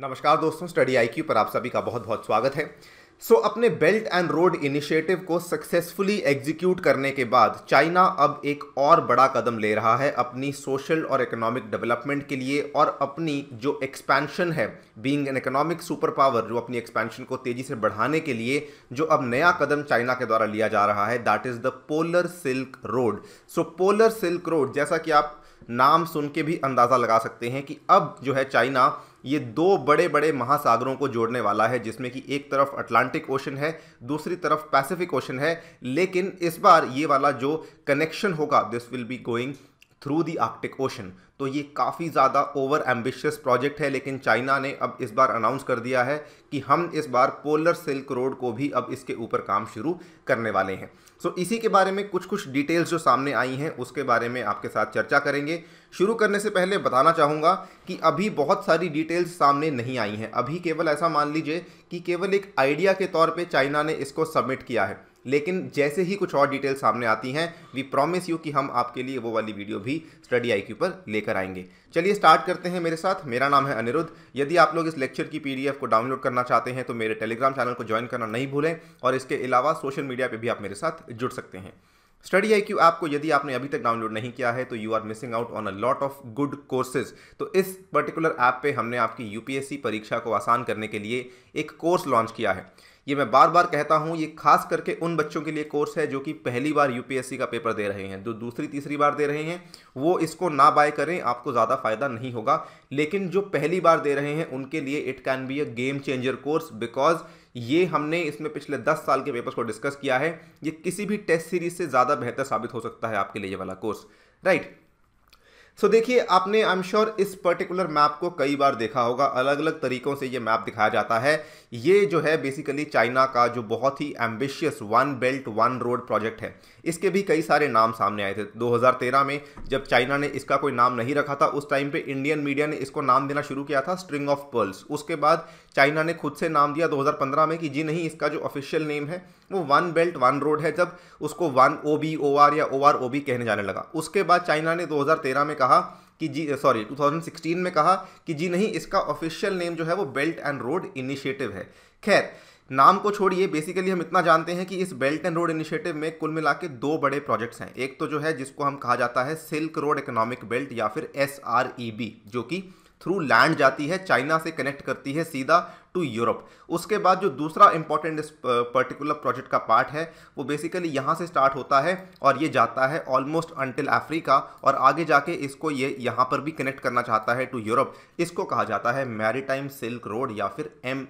नमस्कार दोस्तों study IQ पर आप सभी का बहुत बहुत स्वागत है सो so, अपने बेल्ट एंड रोड इनिशिएटिव को सक्सेसफुली एग्जीक्यूट करने के बाद चाइना अब एक और बड़ा कदम ले रहा है अपनी सोशल और इकोनॉमिक डेवलपमेंट के लिए और अपनी जो एक्सपेंशन है being an economic super power जो अपनी एक्सपेंशन को तेज़ी से बढ़ाने के लिए जो अब नया कदम चाइना के द्वारा लिया जा रहा है that is the polar silk road so polar silk road जैसा कि आप नाम सुन के भी अंदाज़ा लगा सकते हैं कि अब जो है चाइना ये दो बड़े बड़े महासागरों को जोड़ने वाला है जिसमें कि एक तरफ अटलांटिक ओशन है दूसरी तरफ पैसिफिक ओशन है लेकिन इस बार ये वाला जो कनेक्शन होगा this will be going through the Arctic Ocean तो ये काफ़ी ज़्यादा ओवर एम्बिशियस प्रोजेक्ट है लेकिन चाइना ने अब इस बार अनाउंस कर दिया है कि हम इस बार पोलर सिल्क रोड को भी अब इसके ऊपर काम शुरू करने वाले हैं सो so, इसी के बारे में कुछ कुछ डिटेल्स जो सामने आई हैं उसके बारे में आपके साथ चर्चा करेंगे शुरू करने से पहले बताना चाहूँगा कि अभी बहुत सारी डिटेल्स सामने नहीं आई हैं अभी केवल ऐसा मान लीजिए कि केवल एक आइडिया के तौर पे चाइना ने इसको सबमिट किया है लेकिन जैसे ही कुछ और डिटेल सामने आती हैं वी प्रॉमिस यू कि हम आपके लिए वो वाली वीडियो भी स्टडी आई पर लेकर आएंगे चलिए स्टार्ट करते हैं मेरे साथ मेरा नाम है अनिरुद्ध यदि आप लोग इस लेक्चर की पीडीएफ को डाउनलोड करना चाहते हैं तो मेरे टेलीग्राम चैनल को ज्वाइन करना नहीं भूलें और इसके अलावा सोशल मीडिया पर भी आप मेरे साथ जुड़ सकते हैं स्टडी आई क्यू ऐप को यदि आपने अभी तक डाउनलोड नहीं किया है तो you are missing out on a lot of good courses तो इस पर्टिकुलर ऐप पे हमने आपकी यूपीएससी परीक्षा को आसान करने के लिए एक कोर्स लॉन्च किया है ये मैं बार बार कहता हूँ ये खास करके उन बच्चों के लिए कोर्स है जो कि पहली बार यूपीएससी का पेपर दे रहे हैं जो दूसरी तीसरी बार दे रहे हैं वो इसको ना बाय करें आपको ज़्यादा फायदा नहीं होगा लेकिन जो पहली बार दे रहे हैं उनके लिए it can be a game changer course because ये हमने इसमें पिछले दस साल के पेपर्स को डिस्कस किया है ये किसी भी टेस्ट सीरीज से ज़्यादा बेहतर साबित हो सकता है आपके लिए ये वाला course right right. So so, देखिए आपने आई एम श्योर इस पर्टिकुलर मैप को कई बार देखा होगा अलग अलग तरीक़ों से ये मैप दिखाया जाता है ये जो है बेसिकली चाइना का जो बहुत ही ambitious one belt one road project है इसके भी कई सारे नाम सामने आए थे 2013 में जब चाइना ने इसका कोई नाम नहीं रखा था उस टाइम पे इंडियन मीडिया ने इसको नाम देना शुरू किया था स्ट्रिंग ऑफ पर्ल्स उसके बाद चाइना ने खुद से नाम दिया 2015 में कि जी नहीं इसका जो ऑफिशियल नेम है वो वन बेल्ट वन रोड है जब उसको one O B O R या ओ आर ओ बी कहने जाने लगा उसके बाद चाइना ने 2013 में कहा कि जी सॉरी 2016 में कहा कि जी नहीं इसका ऑफिशियल नेम जो है वो बेल्ट एंड रोड इनिशिएटिव है खैर नाम को छोड़िए बेसिकली हम इतना जानते हैं कि इस बेल्ट एंड रोड इनिशिएटिव में कुल मिला के दो बड़े प्रोजेक्ट्स हैं एक तो जो है जिसको हम कहा जाता है सिल्क रोड इकोनॉमिक बेल्ट या फिर एस e जो कि थ्रू लैंड जाती है चाइना से कनेक्ट करती है सीधा टू यूरोप उसके बाद जो दूसरा इंपॉर्टेंट इस पर्टिकुलर प्रोजेक्ट का पार्ट है वो बेसिकली यहाँ से स्टार्ट होता है और ये जाता है ऑलमोस्ट अनटिल अफ्रीका और आगे जाके इसको ये यहाँ पर भी कनेक्ट करना चाहता है टू यूरोप इसको कहा जाता है मैरीटाइम सिल्क रोड या फिर एम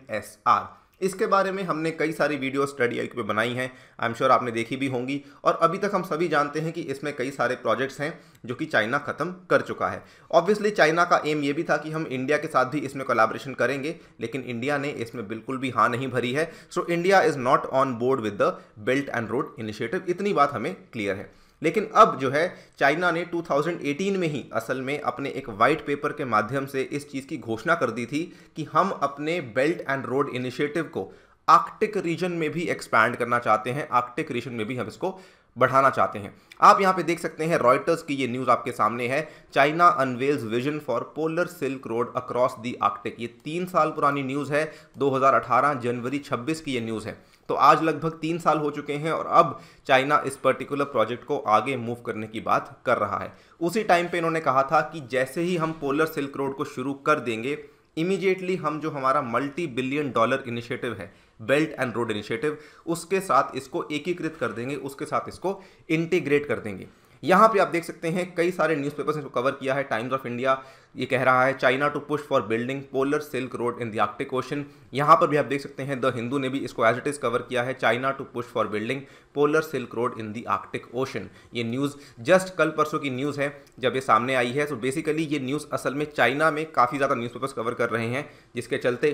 इसके बारे में हमने कई सारी वीडियो स्टडी आई पे बनाई हैं आई एम श्योर आपने देखी भी होंगी और अभी तक हम सभी जानते हैं कि इसमें कई सारे प्रोजेक्ट्स हैं जो कि चाइना ख़त्म कर चुका है ऑब्वियसली चाइना का एम ये भी था कि हम इंडिया के साथ भी इसमें कोलाब्रेशन करेंगे लेकिन इंडिया ने इसमें बिल्कुल भी हाँ नहीं भरी है so India is not on board with the belt and road initiative इतनी बात हमें क्लियर है लेकिन अब जो है चाइना ने 2018 में ही असल में अपने एक वाइट पेपर के माध्यम से इस चीज़ की घोषणा कर दी थी कि हम अपने बेल्ट एंड रोड इनिशिएटिव को आर्कटिक रीजन में भी एक्सपैंड करना चाहते हैं आर्कटिक रीजन में भी हम इसको बढ़ाना चाहते हैं आप यहां पे देख सकते हैं रॉयटर्स की ये न्यूज़ आपके सामने है China unveils vision for polar silk road across the Arctic ये तीन साल पुरानी न्यूज़ है 2018 जनवरी 26 की ये न्यूज़ है तो आज लगभग तीन साल हो चुके हैं और अब चाइना इस पर्टिकुलर प्रोजेक्ट को आगे मूव करने की बात कर रहा है उसी टाइम पे इन्होंने कहा था कि जैसे ही हम पोलर सिल्क रोड को शुरू कर देंगे इमीजिएटली हम जो हमारा मल्टी बिलियन डॉलर इनिशिएटिव है बेल्ट एंड रोड इनिशिएटिव उसके साथ इसको एकीकृत कर देंगे उसके साथ इसको इंटीग्रेट कर देंगे यहाँ पे आप देख सकते हैं कई सारे न्यूज़पेपर्स इसको कवर किया है टाइम्स ऑफ इंडिया ये कह रहा है China to push for building polar silk road in the Arctic Ocean यहाँ पर भी आप देख सकते हैं द हिंदू ने भी इसको एज इट इज़ कवर किया है China to push for building polar silk road in the Arctic Ocean ये न्यूज़ जस्ट कल परसों की न्यूज़ है जब ये सामने आई है तो बेसिकली ये न्यूज़ असल में चाइना में काफ़ी ज़्यादा न्यूज़ कवर कर रहे हैं जिसके चलते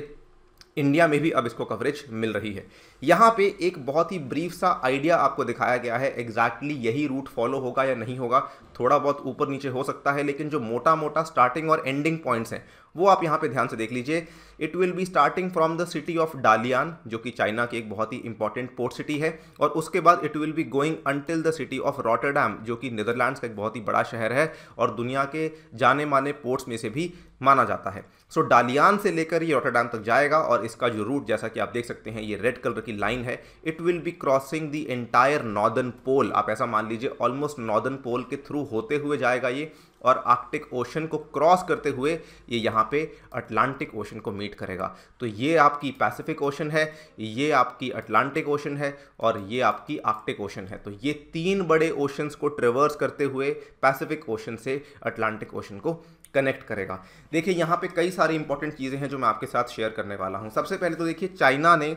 इंडिया में भी अब इसको कवरेज मिल रही है यहाँ पे एक बहुत ही ब्रीफ सा आइडिया आपको दिखाया गया है एग्जैक्टली exactly यही रूट फॉलो होगा या नहीं होगा थोड़ा बहुत ऊपर नीचे हो सकता है लेकिन जो मोटा मोटा स्टार्टिंग और एंडिंग पॉइंट्स हैं वो आप यहाँ पे ध्यान से देख लीजिए it will be starting from the city of Dalian जो कि चाइना की एक बहुत ही इंपॉर्टेंट पोर्ट सिटी है और उसके बाद it will be going until the city of Rotterdam जो कि नीदरलैंड्स का एक बहुत ही बड़ा शहर है और दुनिया के जाने माने पोर्ट्स में से भी माना जाता है सो so, डालियान से लेकर ये रॉटरडैम तक जाएगा और इसका जो रूट जैसा कि आप देख सकते हैं ये रेड कलर की लाइन है it will be crossing the entire northern pole आप ऐसा मान लीजिए ऑलमोस्ट नॉर्दर्न पोल के थ्रू होते हुए जाएगा ये और आर्कटिक ओशन को क्रॉस करते हुए ये यहाँ पे अटलांटिक ओशन को मीट करेगा तो ये आपकी पैसिफिक ओशन है ये आपकी अटलांटिक ओशन है और ये आपकी आर्कटिक ओशन है तो ये तीन बड़े ओशंस को ट्रेवर्स करते हुए पैसिफिक ओशन से अटलांटिक ओशन को कनेक्ट करेगा देखिए यहाँ पे कई सारी इंपॉर्टेंट चीज़ें हैं जो मैं आपके साथ शेयर करने वाला हूँ सबसे पहले तो देखिए चाइना ने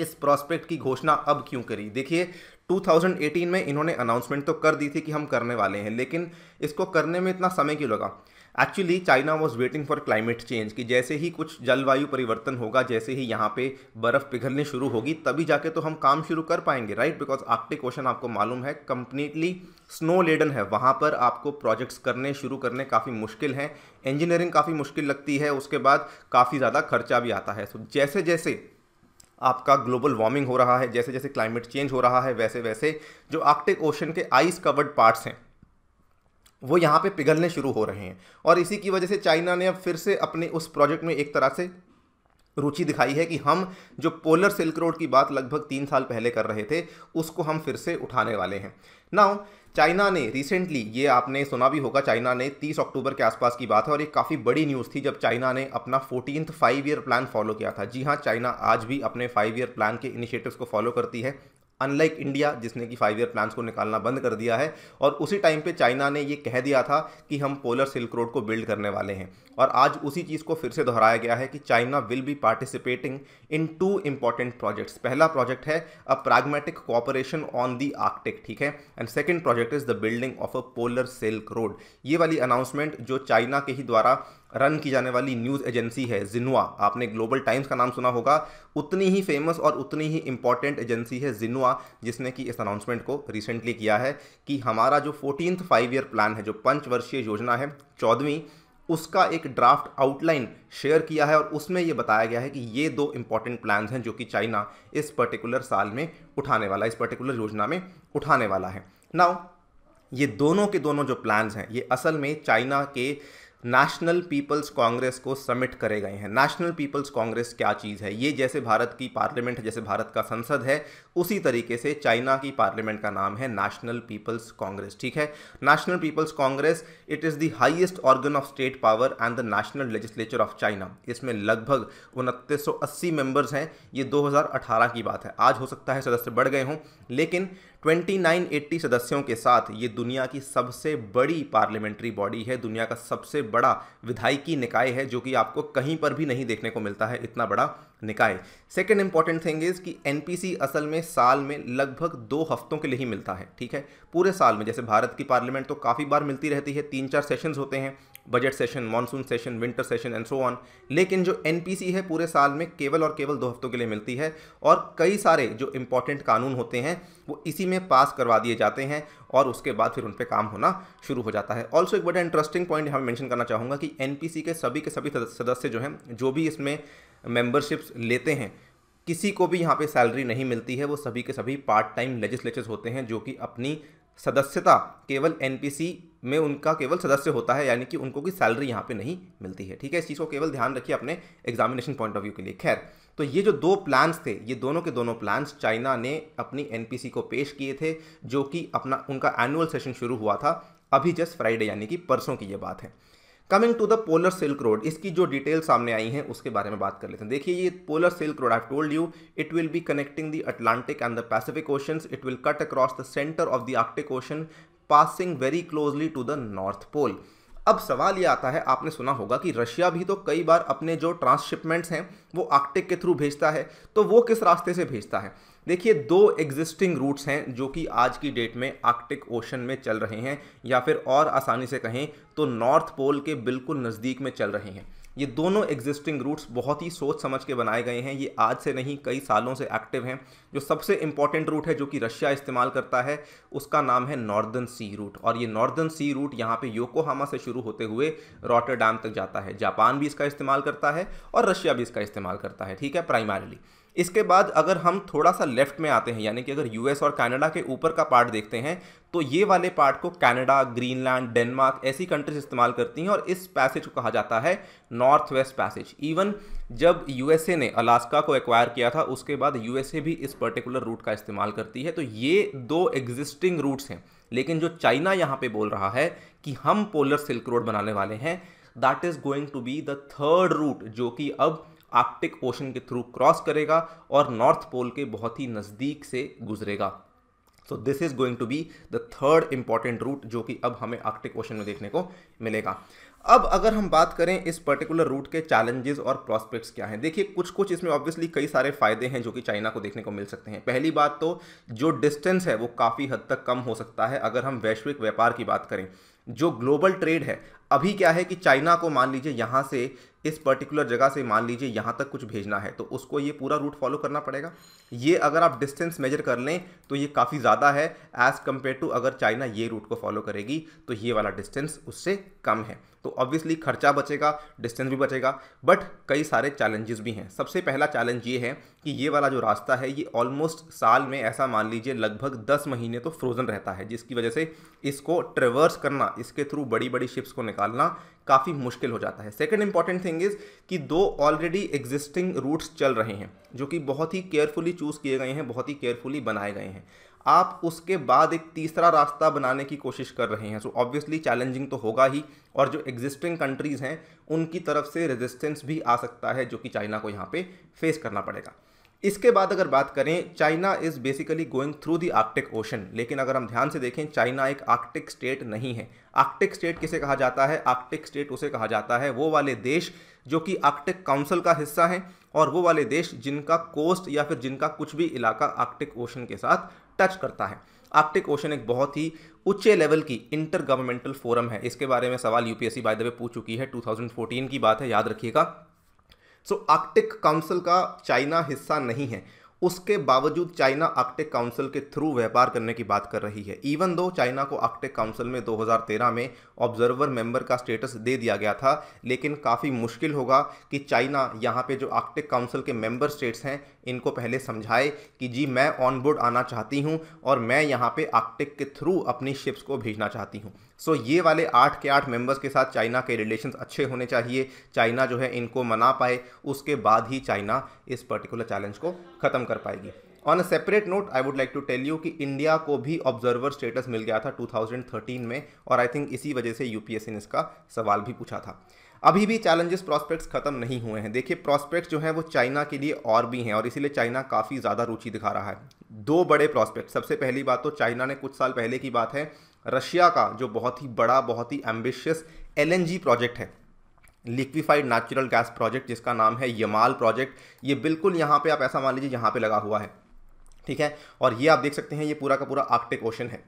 इस प्रॉस्पेक्ट की घोषणा अब क्यों करी देखिए 2018 में इन्होंने अनाउंसमेंट तो कर दी थी कि हम करने वाले हैं लेकिन इसको करने में इतना समय क्यों लगा actually China was waiting for climate change कि जैसे ही कुछ जलवायु परिवर्तन होगा जैसे ही यहाँ पे बर्फ़ पिघलने शुरू होगी तभी जाके तो हम काम शुरू कर पाएंगे राइट बिकॉज आपके क्वेश्चन आपको मालूम है कंप्लीटली स्नो लेडन है वहाँ पर आपको प्रोजेक्ट्स करने शुरू करने काफ़ी मुश्किल हैं इंजीनियरिंग काफ़ी मुश्किल लगती है उसके बाद काफ़ी ज़्यादा खर्चा भी आता है सो so, जैसे जैसे आपका ग्लोबल वार्मिंग हो रहा है जैसे जैसे क्लाइमेट चेंज हो रहा है वैसे वैसे जो आर्कटिक ओशन के आइस कवर्ड पार्ट्स हैं वो यहाँ पे पिघलने शुरू हो रहे हैं और इसी की वजह से चाइना ने अब फिर से अपने उस प्रोजेक्ट में एक तरह से रुचि दिखाई है कि हम जो पोलर सिल्क रोड की बात लगभग तीन साल पहले कर रहे थे उसको हम फिर से उठाने वाले हैं नाउ चाइना ने रिसेंटली ये आपने सुना भी होगा चाइना ने 30 अक्टूबर के आसपास की बात है और ये काफ़ी बड़ी न्यूज़ थी जब चाइना ने अपना fourteen five year plan follow किया था जी हाँ चाइना आज भी अपने फाइव ईयर प्लान के इनिशिएटिव्स को फॉलो करती है अनलाइक इंडिया जिसने कि फाइव ईयर प्लान्स को निकालना बंद कर दिया है और उसी टाइम पे चाइना ने ये कह दिया था कि हम पोलर सिल्क रोड को बिल्ड करने वाले हैं और आज उसी चीज़ को फिर से दोहराया गया है कि China will be participating in two important projects पहला प्रोजेक्ट है a pragmatic cooperation on the Arctic ठीक है and second project is the building of a polar silk road ये वाली अनाउंसमेंट जो चाइना के ही द्वारा रन की जाने वाली न्यूज़ एजेंसी है जिनुआ आपने ग्लोबल टाइम्स का नाम सुना होगा उतनी ही फेमस और उतनी ही इंपॉर्टेंट एजेंसी है जिनुआ जिसने कि इस अनाउंसमेंट को रिसेंटली किया है कि हमारा जो फोर्टीन फाइव ईयर प्लान है जो पंचवर्षीय योजना है चौदहवीं उसका एक ड्राफ्ट आउटलाइन शेयर किया है और उसमें यह बताया गया है कि ये दो इंपॉर्टेंट प्लान्स हैं जो कि चाइना इस पर्टिकुलर साल में उठाने वाला इस पर्टिकुलर योजना में उठाने वाला है नाउ ये दोनों के दोनों जो प्लान्स हैं ये असल में चाइना के नेशनल पीपल्स कांग्रेस को समिट करे गए हैं नेशनल पीपल्स कांग्रेस क्या चीज़ है ये जैसे भारत की पार्लियामेंट जैसे भारत का संसद है उसी तरीके से चाइना की पार्लियामेंट का नाम है नेशनल पीपल्स कांग्रेस ठीक है National People's Congress it is the highest organ of state power and the national legislature of China इसमें लगभग उनतीस मेंबर्स हैं ये दो की बात है आज हो सकता है सदस्य बढ़ गए हों लेकिन 2980 सदस्यों के साथ ये दुनिया की सबसे बड़ी पार्लियामेंट्री बॉडी है दुनिया का सबसे बड़ा विधायकी निकाय है जो कि आपको कहीं पर भी नहीं देखने को मिलता है इतना बड़ा निकाय सेकेंड इंपॉर्टेंट थिंग इज़ कि एन असल में साल में लगभग दो हफ्तों के लिए ही मिलता है ठीक है पूरे साल में जैसे भारत की पार्लियामेंट तो काफ़ी बार मिलती रहती है तीन चार सेशंस होते हैं budget session monsoon session winter session and so on लेकिन जो एन है पूरे साल में केवल और केवल दो हफ्तों के लिए मिलती है और कई सारे जो इम्पोर्टेंट कानून होते हैं वो इसी में पास करवा दिए जाते हैं और उसके बाद फिर उन पर काम होना शुरू हो जाता है ऑल्सो एक बड़ा इंटरेस्टिंग पॉइंट यहाँ मैंशन करना चाहूँगा कि एन के सभी के सभी सदस्य जो हैं जो भी इसमें मेम्बरशिप्स लेते हैं किसी को भी यहाँ पे सैलरी नहीं मिलती है वो सभी के सभी पार्ट टाइम लेजिस्लेचर्स होते हैं जो कि अपनी सदस्यता केवल एन में उनका केवल सदस्य होता है यानी कि उनको की सैलरी यहाँ पे नहीं मिलती है ठीक है इस चीज़ को केवल ध्यान रखिए अपने एग्जामिनेशन पॉइंट ऑफ व्यू के लिए खैर तो ये जो दो प्लान्स थे ये दोनों के दोनों प्लान्स चाइना ने अपनी एन को पेश किए थे जो कि अपना उनका एनुअल सेशन शुरू हुआ था अभी जस्ट फ्राइडे यानी कि परसों की ये बात है coming to the polar silk road इसकी जो डिटेल सामने आई है उसके बारे में बात कर लेते हैं देखिए ये polar silk road I told you it will be connecting the Atlantic and the Pacific Ocean it will cut across the centre of the Arctic Ocean passing very closely to the North Pole अब सवाल ये आता है आपने सुना होगा कि Russia भी तो कई बार अपने जो ट्रांसशिपमेंट्स हैं वो आर्कटिक के थ्रू भेजता है तो वो किस रास्ते से भेजता है देखिए दो एग्जिस्टिंग रूट्स हैं जो कि आज की डेट में आर्कटिक ओशन में चल रहे हैं या फिर और आसानी से कहें तो नॉर्थ पोल के बिल्कुल नज़दीक में चल रहे हैं ये दोनों एग्जिस्टिंग रूट्स बहुत ही सोच समझ के बनाए गए हैं ये आज से नहीं कई सालों से एक्टिव हैं जो सबसे इम्पॉर्टेंट रूट है जो कि रशिया इस्तेमाल करता है उसका नाम है नॉर्दर्न सी रूट और ये नॉर्दर्न सी रूट यहाँ पे योकोहामा से शुरू होते हुए रॉटरडैम तक जाता है जापान भी इसका इस्तेमाल करता है और रशिया भी इसका इस्तेमाल करता है ठीक है प्राइमारीली इसके बाद अगर हम थोड़ा सा लेफ्ट में आते हैं यानी कि अगर यूएस और कनाडा के ऊपर का पार्ट देखते हैं तो ये वाले पार्ट को कनाडा ग्रीनलैंड डेनमार्क ऐसी कंट्रीज इस्तेमाल करती हैं और इस पैसेज को कहा जाता है नॉर्थ वेस्ट पैसेज इवन जब यूएसए ने अलास्का को एक्वायर किया था उसके बाद यूएसए भी इस पर्टिकुलर रूट का इस्तेमाल करती है तो ये दो एग्जिस्टिंग रूट्स हैं लेकिन जो चाइना यहाँ पर बोल रहा है कि हम पोलर सिल्क रोड बनाने वाले हैं that is going to be the third route जो कि अब आर्कटिक ओशन के थ्रू क्रॉस करेगा और नॉर्थ पोल के बहुत ही नज़दीक से गुजरेगा so this is going to be the third important route जो कि अब हमें आर्कटिक ओशन में देखने को मिलेगा अब अगर हम बात करें इस पर्टिकुलर रूट के चैलेंजेस और प्रॉस्पेक्ट्स क्या हैं देखिए कुछ कुछ इसमें ऑब्वियसली कई सारे फायदे हैं जो कि चाइना को देखने को मिल सकते हैं पहली बात तो जो डिस्टेंस है वो काफ़ी हद तक कम हो सकता है अगर हम वैश्विक व्यापार की बात करें जो ग्लोबल ट्रेड है अभी क्या है कि चाइना को मान लीजिए यहाँ से इस पर्टिकुलर जगह से मान लीजिए यहाँ तक कुछ भेजना है तो उसको ये पूरा रूट फॉलो करना पड़ेगा ये अगर आप डिस्टेंस मेजर कर लें तो ये काफ़ी ज़्यादा है एज़ कम्पेयर टू अगर चाइना ये रूट को फॉलो करेगी तो ये वाला डिस्टेंस उससे कम है तो ऑब्वियसली खर्चा बचेगा डिस्टेंस भी बचेगा बट कई सारे चैलेंजेस भी हैं सबसे पहला चैलेंज ये है कि ये वाला जो रास्ता है ये ऑलमोस्ट साल में ऐसा मान लीजिए लगभग दस महीने तो फ्रोज़न रहता है जिसकी वजह से इसको ट्रेवर्स करना इसके थ्रू बड़ी बड़ी शिप्स को निकालना काफ़ी मुश्किल हो जाता है सेकेंड इंपॉर्टेंट थिंग इज़ कि दो ऑलरेडी एग्जिस्टिंग रूट्स चल रहे हैं जो कि बहुत ही केयरफुली चूज़ किए गए हैं बहुत ही केयरफुली बनाए गए हैं आप उसके बाद एक तीसरा रास्ता बनाने की कोशिश कर रहे हैं सो ऑब्वियसली चैलेंजिंग तो होगा ही और जो एग्जिस्टिंग कंट्रीज़ हैं उनकी तरफ से रेजिस्टेंस भी आ सकता है जो कि चाइना को यहाँ पे फेस करना पड़ेगा इसके बाद अगर बात करें China is basically going through the Arctic Ocean लेकिन अगर हम ध्यान से देखें चाइना एक आर्कटिक स्टेट नहीं है आर्कटिक स्टेट किसे कहा जाता है आर्कटिक स्टेट उसे कहा जाता है वो वाले देश जो कि आर्कटिक काउंसिल का हिस्सा हैं और वो वाले देश जिनका कोस्ट या फिर जिनका कुछ भी इलाका आर्कटिक ओशन के साथ टच करता है आर्कटिक ओशन एक बहुत ही ऊंचे लेवल की इंटर गवर्नमेंटल फोरम है इसके बारे में सवाल यूपीएससी बाय द वे पूछ चुकी है 2014 की बात है याद रखिएगा सो आर्कटिक काउंसिल का चाइना हिस्सा नहीं है उसके बावजूद चाइना आर्कटिक काउंसिल के थ्रू व्यापार करने की बात कर रही है इवन दो चाइना को आर्कटिक काउंसिल में 2013 में ऑब्जर्वर मेंबर का स्टेटस दे दिया गया था लेकिन काफ़ी मुश्किल होगा कि चाइना यहाँ पे जो आर्कटिक काउंसिल के मेंबर स्टेट्स हैं इनको पहले समझाए कि जी मैं ऑन बोर्ड आना चाहती हूँ और मैं यहाँ पर आर्कटिक के थ्रू अपनी शिप्स को भेजना चाहती हूँ सो ये वाले आठ के आठ मेंबर्स के साथ चाइना के रिलेशन अच्छे होने चाहिए चाइना जो है इनको मना पाए उसके बाद ही चाइना इस पर्टिकुलर चैलेंज को ख़त्म कर पाएगी on a separate note I would like to tell you कि इंडिया को भी ऑब्जर्वर स्टेटस मिल गया था 2013 में और आई थिंक इसी वजह से यूपीएससी ने इसका सवाल भी पूछा था अभी भी चैलेंजेस प्रॉस्पेक्ट्स खत्म नहीं हुए हैं देखिए प्रॉस्पेक्ट्स जो हैं वो चाइना के लिए और भी हैं और इसीलिए चाइना काफ़ी ज़्यादा रुचि दिखा रहा है दो बड़े प्रॉस्पेक्ट सबसे पहली बात तो चाइना ने कुछ साल पहले की बात है रशिया का जो बहुत ही बड़ा बहुत ही एम्बिशियस एलएनजी प्रोजेक्ट है लिक्विफाइड नेचुरल गैस प्रोजेक्ट जिसका नाम है यमाल प्रोजेक्ट ये बिल्कुल यहाँ पे आप ऐसा मान लीजिए यहाँ पे लगा हुआ है ठीक है और ये आप देख सकते हैं ये पूरा का पूरा आर्कटिक ओशन है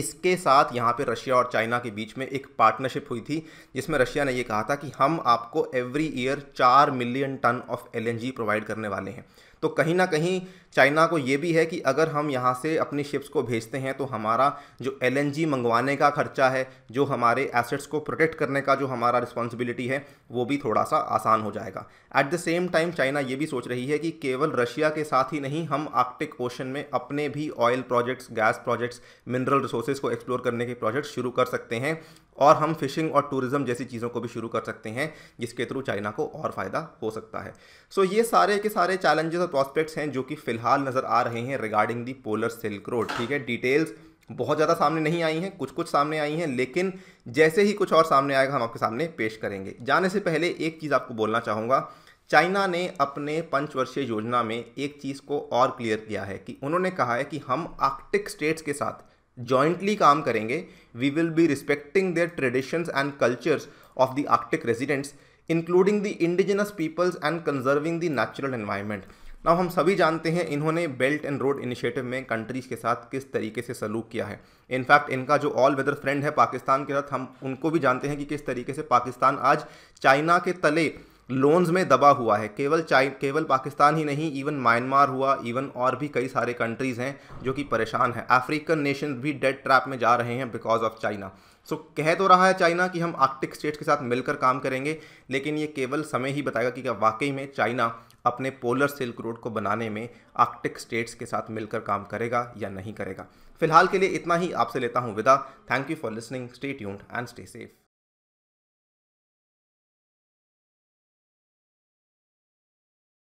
इसके साथ यहाँ पे रशिया और चाइना के बीच में एक पार्टनरशिप हुई थी जिसमें रशिया ने ये कहा था कि हम आपको एवरी ईयर चार million ton of LNG provide करने वाले हैं तो कहीं ना कहीं चाइना को ये भी है कि अगर हम यहाँ से अपनी शिप्स को भेजते हैं तो हमारा जो एल मंगवाने का खर्चा है जो हमारे एसेट्स को प्रोटेक्ट करने का जो हमारा रिस्पॉन्सिबिलिटी है वो भी थोड़ा सा आसान हो जाएगा at the same time China ये भी सोच रही है कि केवल रशिया के साथ ही नहीं हम आर्कटिक ओशन में अपने भी oil projects gas projects mineral resources को एक्सप्लोर करने के प्रोजेक्ट्स शुरू कर सकते हैं और हम फिशिंग और टूरिज़्म जैसी चीज़ों को भी शुरू कर सकते हैं जिसके थ्रू चाइना को और फ़ायदा हो सकता है सो so, ये सारे के सारे चैलेंजेस और प्रॉस्पेक्ट्स हैं जो कि फ़िलहाल नज़र आ रहे हैं regarding the polar silk road ठीक है डिटेल्स बहुत ज़्यादा सामने नहीं आई हैं कुछ कुछ सामने आई हैं लेकिन जैसे ही कुछ और सामने आएगा हम आपके सामने पेश करेंगे जाने से पहले एक चीज़ आपको बोलना चाहूँगा चाइना ने अपने पंचवर्षीय योजना में एक चीज़ को और क्लियर किया है कि उन्होंने कहा है कि हम आर्कटिक स्टेट्स के साथ जॉइंटली काम करेंगे we will be respecting their traditions and cultures of the Arctic residents including the indigenous peoples and conserving the natural environment now हम सभी जानते हैं इन्होंने बेल्ट एंड रोड इनिशिएटिव में कंट्रीज के साथ किस तरीके से सलूक किया है इनफैक्ट इनका जो ऑल वेदर फ्रेंड है पाकिस्तान के साथ हम उनको भी जानते हैं कि किस तरीके से पाकिस्तान आज चाइना के तले लोन्स में दबा हुआ है केवल चाइन केवल पाकिस्तान ही नहीं इवन म्यांमार हुआ इवन और भी कई सारे कंट्रीज़ हैं जो कि परेशान हैं अफ्रीकन नेशन भी डेड ट्रैप में जा रहे हैं बिकॉज ऑफ चाइना सो कह तो रहा है चाइना कि हम आर्टिक स्टेट्स के साथ मिलकर काम करेंगे लेकिन ये केवल समय ही बताएगा कि क्या वाकई में चाइना अपने पोलर सिल्क रोड को बनाने में आर्टिक स्टेट्स के साथ मिलकर काम करेगा या नहीं करेगा फिलहाल के लिए इतना ही आपसे लेता हूँ विदा thank you for listening stay tuned and stay safe